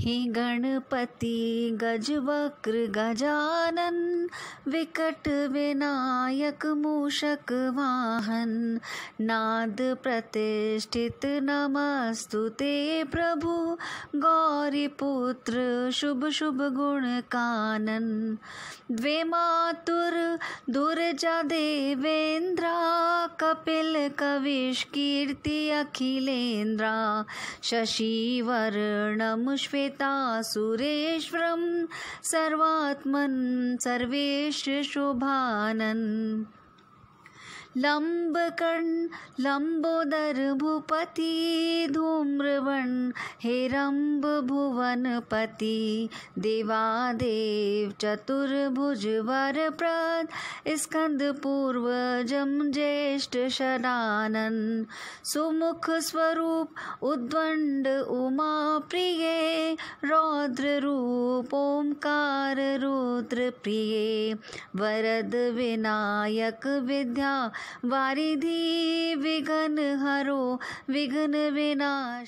हे गणपति गजवक्र गजानन विकट विनायक मूषक वाहन नाद प्रतिष्ठित नमस्तु ते प्रभु गौरीपुत्र शुभ शुभ गुण कानन द्विमातुर दुर्जा देवेन्द्रा कपिल कविश कीर्ति अखिलेन्द्रा शशिवर्णम श्वे पिता सर्वात्मन् सर्वेषु शुभानन् लंबकर्ण लंबोदर भूपति धूम्रवण हेरम्ब भुवनपति देवादेव चतुर्भुज वर प्रद स्कंद पूर्वजम ज्येष्ठ शदानन सुमुख स्वरूप उद्वंड उमा प्रिय रौद्र रूप ओंकार रुद्र प्रिय वरद विनायक विद्या वारिधि विघ्न हरो विघ्न विनाश